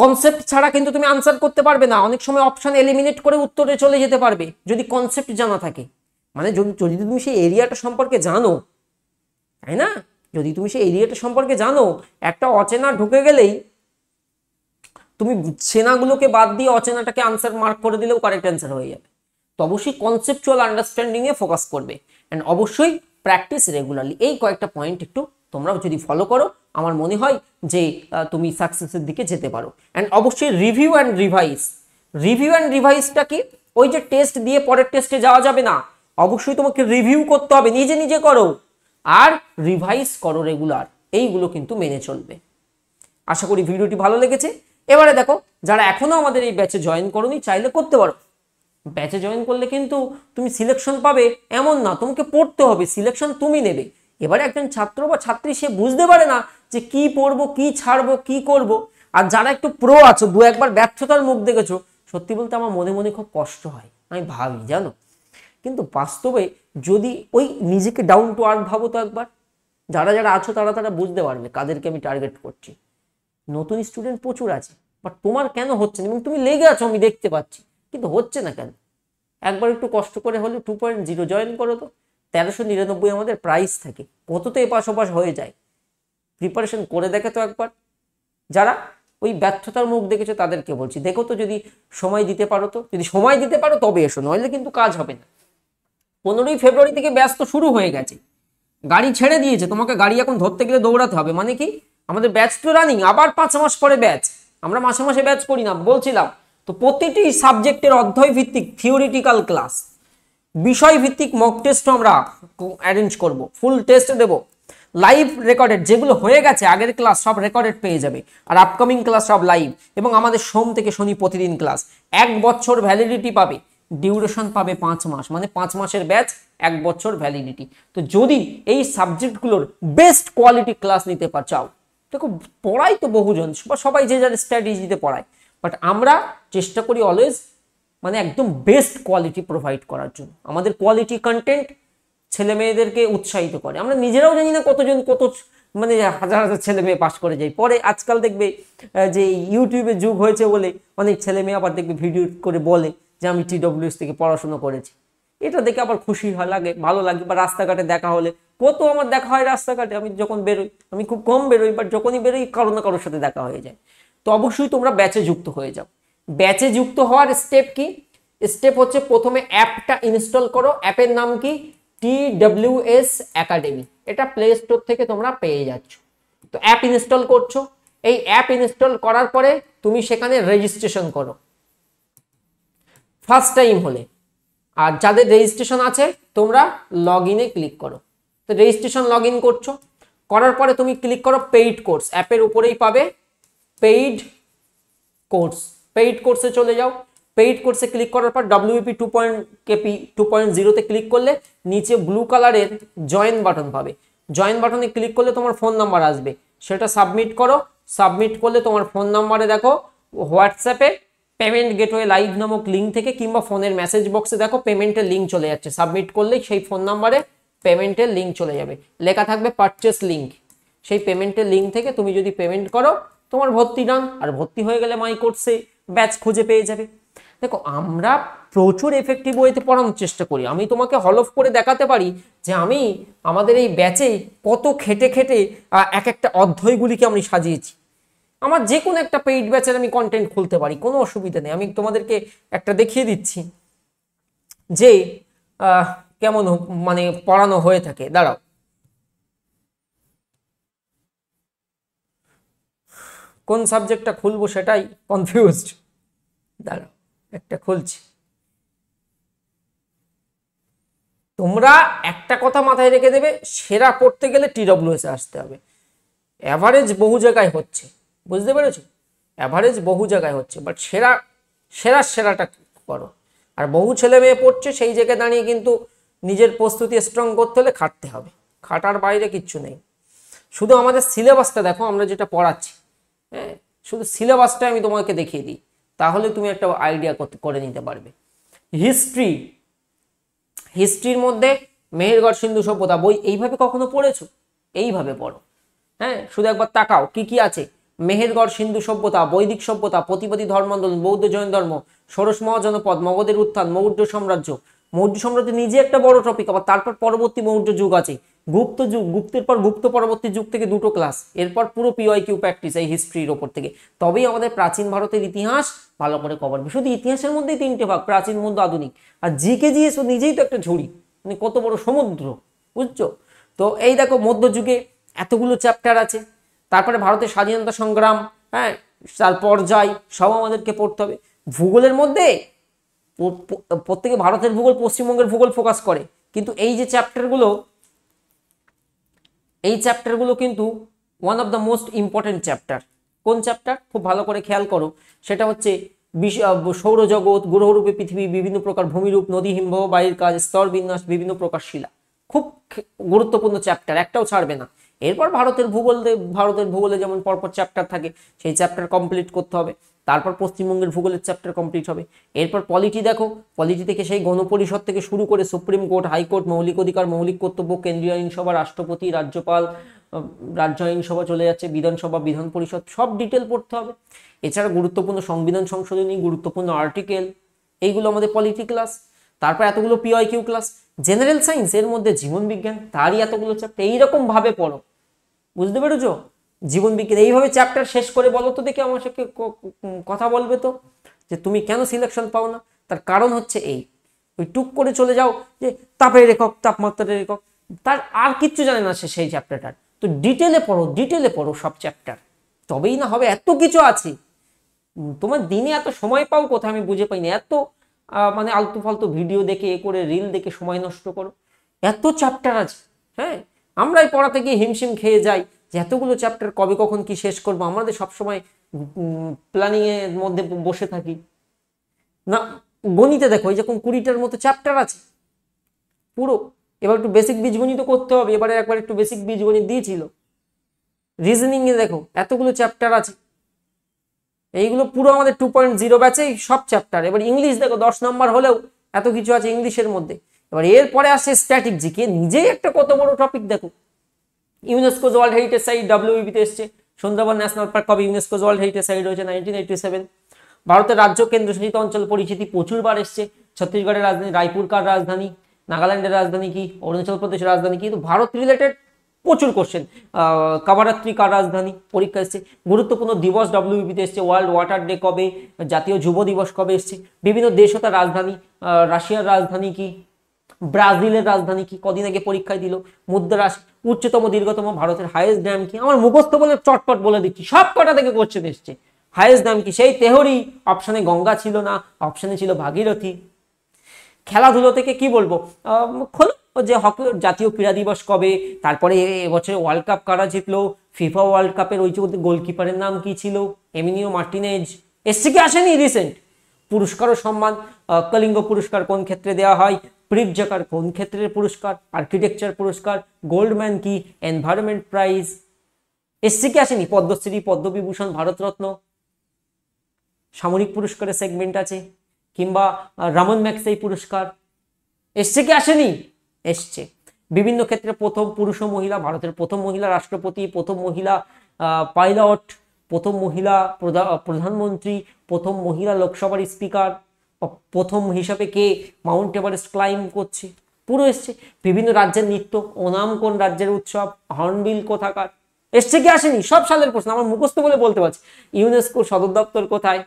কনসেপ্ট ছাড়া কিন্তু তুমি আনসার করতে পারবে না অনেক সময় অপশান এলিমিনেট করে উত্তরে চলে যেতে পারবে যদি কনসেপ্ট জানা থাকে মানে যদি যদি তুমি সেই এরিয়াটা সম্পর্কে জানো তাই না যদি তুমি সেই এরিয়াটা সম্পর্কে জানো একটা অচেনা ঢুকে গেলেই তুমি চেনাগুলোকে বাদ দিয়ে অচেনাটাকে আনসার মার্ক করে দিলেও কারেক্ট অ্যান্সার হয়ে যাবে তো অবশ্যই কনসেপচুয়াল আন্ডারস্ট্যান্ডিংয়ে ফোকাস করবে অ্যান্ড অবশ্যই প্র্যাকটিস রেগুলারলি এই কয়েকটা পয়েন্ট একটু তোমরাও যদি ফলো করো আমার মনে হয় যে তুমি সাকসেসের দিকে যেতে পারো অ্যান্ড অবশ্যই review and revise review and রিভাইসটা কি ওই যে টেস্ট দিয়ে পরের টেস্টে যাওয়া যাবে না অবশ্যই তোমাকে রিভিউ করতে হবে নিজে নিজে করো আর রিভাইস করো রেগুলার এইগুলো কিন্তু মেনে চলবে আশা করি ভিডিওটি ভালো লেগেছে এবারে দেখো যারা এখনও আমাদের এই ব্যাচে জয়েন করনি চাইলে করতে পারো ব্যাচে জয়েন করলে কিন্তু তুমি সিলেকশন পাবে এমন না তোমাকে পড়তে হবে সিলেকশন তুমি নেবে এবারে একজন ছাত্র বা ছাত্রী সে বুঝতে পারে না যে কি পড়বো কি ছাড়বো কি করব। আর যারা একটু প্রো আছো দু একবার ব্যর্থতার মুখ দেখেছো সত্যি বলতে আমার মনে মনে খুব কষ্ট হয় আমি ভাবি জানো কিন্তু বাস্তবে যদি ওই নিজেকে ডাউন টু আর্থ ভাবো তো একবার যারা যারা আছো তারা তারা বুঝতে পারবে কাদেরকে আমি টার্গেট করছি নতুন স্টুডেন্ট প্রচুর আছে বাট তোমার কেন হচ্ছে না এবং তুমি লেগে আছো আমি দেখতে পাচ্ছি কিন্তু হচ্ছে না কেন একবার একটু কষ্ট করে হলে টু পয়েন্ট জিরো জয়েন করো তো তেরোশো নিরানব্বই আমাদের প্রাইস থাকে কত তো এপাশ ওপাশ হয়ে যায় প্রিপারেশন করে দেখে তো একবার যারা ওই ব্যর্থতার মুখ দেখেছো তাদেরকে বলছি দেখো তো যদি সময় দিতে পারো তো যদি সময় দিতে পারো তবে এসো নইলে কিন্তু কাজ হবে না পনেরোই ফেব্রুয়ারি থেকে ব্যস্ত শুরু হয়ে গেছে গাড়ি ছেড়ে দিয়েছে তোমাকে গাড়ি এখন ধরতে গেলে দৌড়াতে হবে মানে কি আমাদের ব্যাচ তো রানিং আবার পাঁচ মাস পরে ব্যাচ আমরা মাসে মাসে ব্যাচ করি না বলছিলাম তো প্রতিটি সাবজেক্টের অধ্যায় ভিত্তিক থিওরিটিক্যাল ক্লাস বিষয় ভিত্তিক মক টেস্ট আমরা অ্যারেঞ্জ করব ফুল টেস্ট দেব লাইভ রেকর্ডেড যেগুলো হয়ে গেছে আগের ক্লাস সব রেকর্ডেড পেয়ে যাবে আর আপকামিং ক্লাস সব লাইভ এবং আমাদের সোম থেকে শনি প্রতিদিন ক্লাস এক বছর ভ্যালিডিটি পাবে ডিউরেশন পাবে পাঁচ মাস মানে পাঁচ মাসের ব্যাচ এক বছর ভ্যালিডিটি তো যদি এই সাবজেক্টগুলোর বেস্ট কোয়ালিটি ক্লাস নিতে পার চাও দেখো পড়াই তো বহুজন সবাই যে যার স্ট্র্যাটেজিতে পড়ায় বাট আমরা চেষ্টা করি অলওয়েজ মানে একদম বেস্ট কোয়ালিটি প্রোভাইড করার জন্য আমাদের কোয়ালিটি কন্টেন্ট ছেলে মেয়েদেরকে উৎসাহিত করে আমরা নিজেরাও জানি না কতজন কত মানে হাজার হাজার ছেলে মেয়ে পাশ করে যায় পরে আজকাল দেখবে যে ইউটিউবে যুগ হয়েছে বলে অনেক ছেলে মেয়ে আবার দেখবে ভিডিও করে বলে যে আমি টিডব্লিউএস থেকে পড়াশুনো করেছি এটা দেখে আবার খুশি হয় লাগে ভালো লাগে বা রাস্তাঘাটে দেখা হলে কত আমার দেখা হয় রাস্তাঘাটে আমি যখন বেরোই আমি খুব কম বেরোই বাট যখনই বেরোই কারো না কারোর সাথে দেখা হয়ে যায় তো অবশ্যই তোমরা ব্যাচে যুক্ত হয়ে যাও ব্যাচে যুক্ত হওয়ার স্টেপ কি স্টেপ হচ্ছে প্রথমে অ্যাপটা ইনস্টল করো অ্যাপের নাম কি টি ডাব্লিউ এস অ্যাকাডেমি এটা প্লে স্টোর থেকে তোমরা পেয়ে যাচ্ছ তো অ্যাপ ইনস্টল করছো এই অ্যাপ ইনস্টল করার পরে তুমি সেখানে রেজিস্ট্রেশন করো ফার্স্ট টাইম হলে আর যাদের রেজিস্ট্রেশন আছে তোমরা লগ ইনে ক্লিক করো তো রেজিস্ট্রেশন লগ ইন করছো করার পরে তুমি ক্লিক করো পেইড কোর্স অ্যাপের উপরেই পাবে পেইড কোর্স পেইড কোর্সে চলে যাও পেইড কোর্সে ক্লিক করার পর WP two point KP two point জিরোতে ক্লিক করলে নিচে ব্লু কালারের জয়েন বাটন পাবে জয়েন বাটনে ক্লিক করলে তোমার ফোন নাম্বার আসবে সেটা সাবমিট করো সাবমিট করলে তোমার ফোন নাম্বারে দেখো হোয়াটসঅ্যাপে পেমেন্ট গেটওয়ে লাইভ নামক লিঙ্ক থেকে কিংবা ফোনের মেসেজ বক্সে দেখো পেমেন্টের লিঙ্ক চলে যাচ্ছে সাবমিট করলেই সেই ফোন নাম্বারে পেমেন্টের লিঙ্ক চলে যাবে লেখা থাকবে পারচেস লিঙ্ক সেই পেমেন্টের লিঙ্ক থেকে তুমি যদি পেমেন্ট করো তোমার ভর্তি ডান আর ভর্তি হয়ে গেলে মাই কোর্সে ব্যাচ খুঁজে পেয়ে যাবে দেখো আমরা প্রচুর এফেক্টিভ ওয়েতে পড়ানোর চেষ্টা করি আমি তোমাকে হলফ করে দেখাতে পারি যে আমি আমাদের এই ব্যাচে কত খেটে খেটে এক একটা অধ্যয়গুলিকে আমি সাজিয়েছি আমার যে কোনো একটা পেইড ব্যাচের আমি কন্টেন্ট খুলতে পারি কোনো অসুবিধা নেই আমি তোমাদেরকে একটা দেখিয়ে দিচ্ছি যে কেমন মানে পড়ানো হয়ে থাকে দাঁড়াও কোন সাবজেক্টটা খুলবো সেটাই কনফিউজড দাঁড়াও একটা খুলছি তোমরা একটা কথা মাথায় রেখে দেবে সেরা পড়তে গেলে এসে আসতে হবে অ্যাভারেজ বহু জায়গায় হচ্ছে বুঝতে পেরেছ অ্যাভারেজ বহু জায়গায় হচ্ছে বাট সেরা সেরা সেরাটা করো আর বহু ছেলে মেয়ে পড়ছে সেই জায়গায় দাঁড়িয়ে কিন্তু নিজের প্রস্তুতি স্ট্রং করতে হলে খাটতে হবে খাটার বাইরে কিচ্ছু নেই শুধু আমাদের সিলেবাসটা দেখো আমরা যেটা পড়াচ্ছি হ্যাঁ শুধু সিলেবাসটা আমি তোমাকে দেখিয়ে দিই তাহলে তুমি একটা আইডিয়া করে নিতে পারবে হিস্ট্রি হিস্ট্রির মধ্যে মেহেরগড় সিন্ধু সভ্যতা বই এইভাবে কখনো পড়েছো এইভাবে পড়ো হ্যাঁ শুধু একবার তাকাও কি কি আছে মেহেরগড় সিন্ধু সভ্যতা বৈদিক সভ্যতা প্রতিপতি ধর্মান্দোলন বৌদ্ধ জৈন ধর্ম ষোড়শ মহাজনপদ মগধের উত্থান মৌর্য সাম্রাজ্য মৌর্য সাম্রাজ্য নিজে একটা বড় টপিক আবার তারপর পরবর্তী মৌর্য যুগ আছে গুপ্ত যুগ গুপ্তের পর গুপ্ত পরবর্তী যুগ থেকে দুটো ক্লাস এরপর পুরো পিওয়াই কিউ প্র্যাকটিস এই হিস্ট্রির ওপর থেকে তবেই আমাদের প্রাচীন ভারতের ইতিহাস ভালো করে কভার শুধু ইতিহাসের মধ্যেই তিনটে ভাগ প্রাচীন মধ্য আধুনিক আর জি জি জিএস নিজেই তো একটা ঝুড়ি মানে কত বড় সমুদ্র বুঝছো তো এই দেখো মধ্যযুগে এতগুলো চ্যাপ্টার আছে তারপরে ভারতের স্বাধীনতা সংগ্রাম হ্যাঁ তার পর্যায় সব আমাদেরকে পড়তে হবে ভূগোলের মধ্যে প্রত্যেকে ভারতের ভূগোল পশ্চিমবঙ্গের ভূগোল ফোকাস করে কিন্তু এই যে চ্যাপ্টারগুলো এই চ্যাপ্টারগুলো কিন্তু one of the most important chapter কোন চ্যাপ্টার খুব ভালো করে খেয়াল করো সেটা হচ্ছে সৌরজগৎ গ্রহরূপে পৃথিবী বিভিন্ন প্রকার ভূমিরূপ নদী হিমবাহ বাড়ির কাজ স্তর বিন্যাস বিভিন্ন প্রকার শিলা খুব গুরুত্বপূর্ণ চ্যাপ্টার একটাও ছাড়বে না এরপর ভারতের ভূগোল ভারতের ভূগোলে যেমন পরপর চ্যাপ্টার থাকে সেই চ্যাপ্টার কমপ্লিট করতে হবে তারপর পশ্চিমবঙ্গের ভূগোলের চ্যাপ্টার কমপ্লিট হবে এরপর পলিটি দেখো পলিটি থেকে সেই গণপরিষদ থেকে শুরু করে সুপ্রিম কোর্ট হাইকোর্ট মৌলিক অধিকার মৌলিক কর্তব্য কেন্দ্রীয় আইনসভা রাষ্ট্রপতি রাজ্যপাল রাজ্য আইনসভা চলে যাচ্ছে বিধানসভা বিধান পরিষদ সব ডিটেল পড়তে হবে এছাড়া গুরুত্বপূর্ণ সংবিধান সংশোধনী গুরুত্বপূর্ণ আর্টিকেল এইগুলো আমাদের পলিটি ক্লাস তারপর এতগুলো PY Q class general science এর মধ্যে জীবন বিজ্ঞান তারই এতগুলো চ্যাপ্টার এইরকমভাবে পড়ো বুঝতে পেরেছ জীবন বিজ্ঞান এইভাবে চ্যাপ্টার শেষ করে বলো তো দেখে আমার সাথে কথা বলবে তো যে তুমি কেন সিলেকশন পাও না তার কারণ হচ্ছে এই ওই টুক করে চলে যাও যে তাপের রেখক তাপমাত্রার রেখক তার আর কিচ্ছু জানে না সে সেই চ্যাপ্টারটার তো ডিটেলে পড়ো ডিটেলে পড়ো সব চ্যাপ্টার তবেই না হবে এত কিছু আছে তোমার দিনে এত সময় পাও কোথায় আমি বুঝে পাইনি এত মানে আলতু ফালতু ভিডিও দেখে এ করে রিল দেখে সময় নষ্ট করো এত চ্যাপ্টার আছে হ্যাঁ আমরাই পড়াতে গিয়ে হিমশিম খেয়ে যাই যে এতগুলো চ্যাপ্টার কবে কখন কি শেষ করব আমাদের সবসময় প্ল্যানিংয়ের মধ্যে বসে থাকি না গণিতে দেখো এই যখন কুড়িটার মতো চ্যাপ্টার আছে পুরো এবার একটু বেসিক বীজগণিত করতে হবে এবারে একবার একটু বেসিক বীজগণিত দিয়েছিল রিজনিংয়ে দেখো এতগুলো চ্যাপ্টার আছে এইগুলো পুরো আমাদের টু পয়েন্ট জিরো ব্যাচে সব চ্যাপ্টার এবার ইংলিশ দেখো দশ নম্বর হলেও এত কিছু আছে ইংলিশের মধ্যে এবার এরপরে আসে স্ট্যাটিক জিকে নিজেই একটা কত বড় টপিক দেখো ইউনেস্কোজ ওয়ার্ল্ড হেরিটেজ সাইট ডাব্লিউবিতে এসছে সুন্দরবন ন্যাশনাল পার্ক কবে ইউনেস্কোজ ওয়ার্ল্ড হেরিটেজ সাইট হয়েছে নাইনটিন এইটি সেভেন ভারতের রাজ্য কেন্দ্রশাসিত অঞ্চল পরিচিতি প্রচুরবার এসছে ছত্তিশগড়ের রাজধানী রায়পুরকার রাজধানী নাগাল্যান্ডের রাজধানী কি অরুণাচল প্রদেশের রাজধানী কি ভারত রিলেটেড প্রচুর কোশ্চেন কাবারাত্রি কার রাজধানী পরীক্ষা এসছে গুরুত্বপূর্ণ দিবস ডাব্লিউবিতে এসছে ওয়ার্ল্ড ওয়াটার ডে কবে জাতীয় যুব দিবস কবে এসছে বিভিন্ন দেশ ও তার রাজধানী রাশিয়ার রাজধানী কি ব্রাজিলের রাজধানী কি কদিন আগে পরীক্ষায় দিল মুদ্রাস উচ্চতম দীর্ঘতম ভারতের হাইয়েস্ট ড্যাম কি আমার মুখস্থ বলে চটপট বলে দিচ্ছি সব কটা থেকে কোশ্চেন এসছে হাইয়েস্ট ড্যাম কি সেই তেহরি অপশানে গঙ্গা ছিল না অপশানে ছিল ভাগীরথী খেলাধুলো থেকে কি বলবো যে হকি জাতীয় ক্রীড়া দিবস কবে তারপরে এবছরে ওয়ার্ল্ড কাপ কারা জিতলো ফিফা ওয়ার্ল্ড কাপের ওই যে গোলকিপারের নাম কি ছিল এমিনিও মার্টিনেজ এসছে কি আসেনি রিসেন্ট পুরস্কার ও সম্মান কলিঙ্গ পুরস্কার কোন ক্ষেত্রে দেওয়া হয় প্রিভ জাকার কোন ক্ষেত্রের পুরস্কার আর্কিটেকচার পুরস্কার গোল্ডম্যান কি এনভায়রনমেন্ট প্রাইজ এসসি কে আসেনি পদ্মশ্রী পদ্মবিভূষণ ভারতরত্ন সামরিক পুরস্কারের সেগমেন্ট আছে কিংবা রামন ম্যাক্সাই পুরস্কার এসছে কি আসেনি এসছে বিভিন্ন ক্ষেত্রে প্রথম পুরুষ ও মহিলা ভারতের প্রথম মহিলা রাষ্ট্রপতি প্রথম মহিলা পাইলট প্রথম মহিলা প্রধানমন্ত্রী প্রথম মহিলা লোকসভার স্পিকার প্রথম হিসাবে কে মাউন্ট এভারেস্ট ক্লাইম্ব করছে পুরো এসছে বিভিন্ন রাজ্যের নৃত্য ওনাম কোন রাজ্যের উৎসব হর্নবিল কোথাকার এসছে কি আসেনি সব সালের প্রশ্ন আমার মুখস্থ বলে বলতে পারছি ইউনেস্কো সদর দপ্তর কোথায়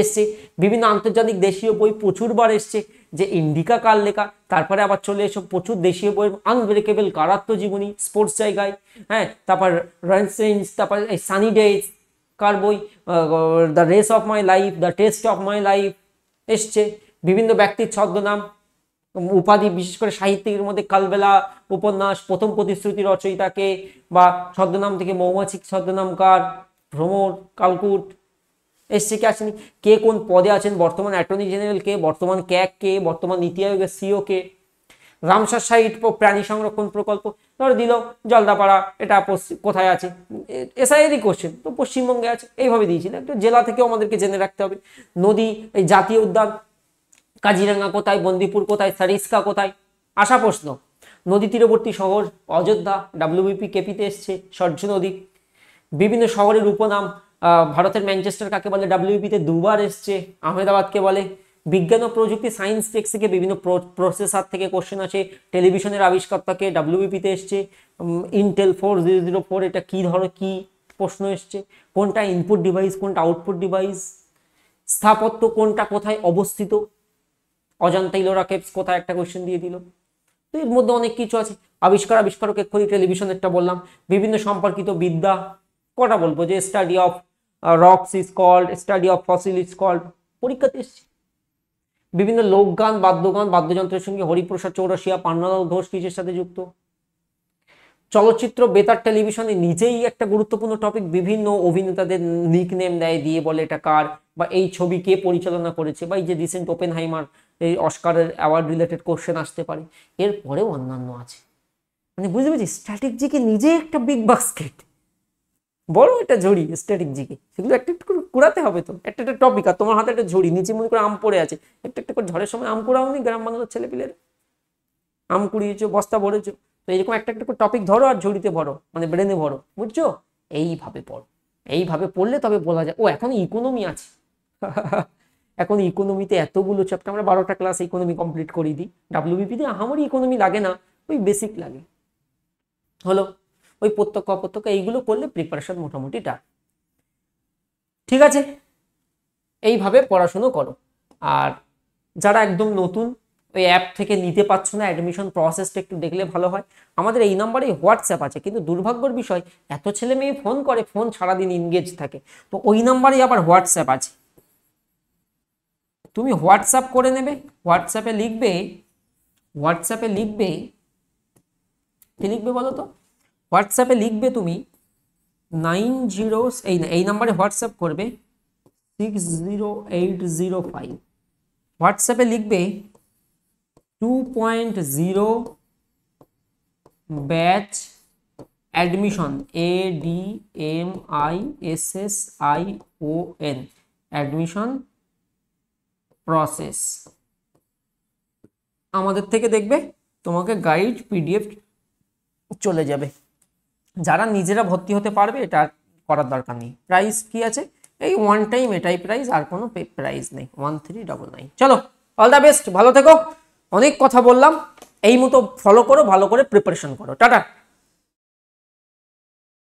এসছে বিভিন্ন আন্তর্জাতিক দেশীয় বই প্রচুরবার এসছে যে ইন্ডিকা কার লেখা তারপরে আবার চলে এসব প্রচুর দেশীয় বই আনব্রেকেবল কারাত্ম জীবনী স্পোর্টস জায়গায় হ্যাঁ তারপর রানসেন্স তারপর সানি ডেজ কার বই the race of my life the test of my life এসছে বিভিন্ন ব্যক্তির ছদ্মনাম উপাধি বিশেষ করে সাহিত্যিকের মধ্যে কালবেলা উপন্যাস প্রথম প্রতিশ্রুতি রচয়িতাকে বা ছদ্মনাম থেকে মৌমাছি ছদ্মনামকার ভ্রমর কালকুট এসছে কে আসেনি কে কোন পদে আছেন বর্তমান অ্যাটর্নি জেনারেল কে বর্তমান ক্যাক কে বর্তমান নীতি আয়োগের সিও কে রামসার সাইট প্রাণী সংরক্ষণ প্রকল্প ধরো দিল জলদাপাড়া এটা কোথায় আছে এসআইএরই কোশ্চেন তো পশ্চিমবঙ্গে আছে এইভাবে দিয়েছিল একটু জেলা থেকেও আমাদেরকে জেনে রাখতে হবে নদী এই জাতীয় উদ্যান কাজিরাঙ্গা কোথায় বন্দিপুর কোথায় সারিস্কা কোথায় আসা প্রশ্ন নদী তীরবর্তী শহর অযোধ্যা ডাব্লিউবিপি কেপিতে এসছে সর্য নদী বিভিন্ন শহরের উপনাম ভারতের ম্যানচেস্টার কাকে বলে ডাব্লিউবিতে দুবার এসছে আহমেদাবাদকে বলে বিজ্ঞান ও প্রযুক্তি সায়েন্স টেক্স থেকে বিভিন্ন প্রসেসার থেকে কোশ্চেন আছে টেলিভিশনের আবিষ্কার আবিষ্কর্তাকে ডাব্লিউবিপিতে এসছে Intel four zero zero four এটা কী ধরো কী প্রশ্ন এসছে কোনটা ইনপুট ডিভাইস কোনটা আউটপুট ডিভাইস স্থাপত্য কোনটা কোথায় অবস্থিত অজান্তা ইলোরা কেপস কোথায় একটা কোয়েশ্চেন দিয়ে দিল তো এর মধ্যে অনেক কিছু আছে আবিষ্কার আবিষ্কারক এক্ষুনি একটা বললাম বিভিন্ন সম্পর্কিত বিদ্যা কটা বলবো যে study of rocks is called study of fossil is called পরীক্ষাতে এসছে বিভিন্ন লোকগান বাদ্যগান বাদ্যযন্ত্রের সঙ্গে হরিপ্রসাদ চৌরাশিয়া পান্নালাল ঘোষ কিসের সাথে যুক্ত চলচ্চিত্র বেতার টেলিভিশনে নিজেই একটা গুরুত্বপূর্ণ টপিক বিভিন্ন অভিনেতাদের নিক নেম দেয় দিয়ে বলে এটা কার বা এই ছবি কে পরিচালনা করেছে বা এই যে রিসেন্ট ওপেন হাইমার এই অস্কারের অ্যাওয়ার্ড রিলেটেড কোশ্চেন আসতে পারে এরপরেও অন্যান্য আছে মানে বুঝতে পেরেছি স্ট্র্যাটেজিকে নিজেই একটা বিগ বাস্কেট বড় একটা জড়ি স্ট্র্যাটেজিকে সেগুলো একটা কুড়াতে হবে তো একটা একটা টপিক আর তোমার হাতে একটা ঝুড়ি নিচে মনে করে আম পড়ে আছে একটা একটা করে ঝড়ের সময় আম কুড়াওনি গ্রাম বাংলার ছেলেপিলের আম কুড়িয়েছো বস্তা ভরেছো তো এরকম একটা একটা করে টপিক ধরো আর ঝুড়িতে ভরো মানে ব্রেনে ভরো বুঝছো এইভাবে পড়ো এইভাবে পড়লে তবে বলা যায় ও এখন ইকোনমি আছে এখন ইকোনমিতে এতগুলো চ্যাপ্টার আমরা বারোটা ক্লাস ইকোনমি কমপ্লিট করে দিই দিয়ে আমারই ইকোনমি লাগে না ওই বেসিক লাগে হলো ওই প্রত্যক্ষ অপ্রত্যক্ষ এইগুলো করলে প্রিপারেশন মোটামুটি ডাক ঠিক আছে এইভাবে পড়াশুনো করো আর যারা একদম নতুন ওই অ্যাপ থেকে নিতে পারছো না অ্যাডমিশন প্রসেসটা একটু দেখলে ভালো হয় আমাদের এই নাম্বারে হোয়াটসঅ্যাপ আছে কিন্তু দুর্ভাগ্যর বিষয় এত ছেলে মেয়ে ফোন করে ফোন সারাদিন ইনগেজ থাকে তো ওই নাম্বারে আবার হোয়াটসঅ্যাপ আছে তুমি হোয়াটসঅ্যাপ করে নেবে হোয়াটসঅ্যাপে লিখবে হোয়াটসঅ্যাপে লিখবে কি লিখবে বলো তো হোয়াটসঅ্যাপে লিখবে তুমি নাইন জিরো এই এই নাম্বারে হোয়াটসঅ্যাপ করবে six zero eight zero five হোয়াটসঅ্যাপে লিখবে two point zero batch admission A D M I S S I O N admission process আমাদের থেকে দেখবে তোমাকে গাইড পিডিএফ চলে যাবে যারা নিজেরা ভর্তি হতে পারবে এটা করার দরকার নেই প্রাইস কি আছে এই ওয়ান টাইম এটাই প্রাইস আর কোনো প্রাইস নেই ওয়ান থ্রি ডবল নাইন চলো অল দ্য বেস্ট ভালো থেকো অনেক কথা বললাম এই মতো ফলো করো ভালো করে প্রিপারেশন করো টাটা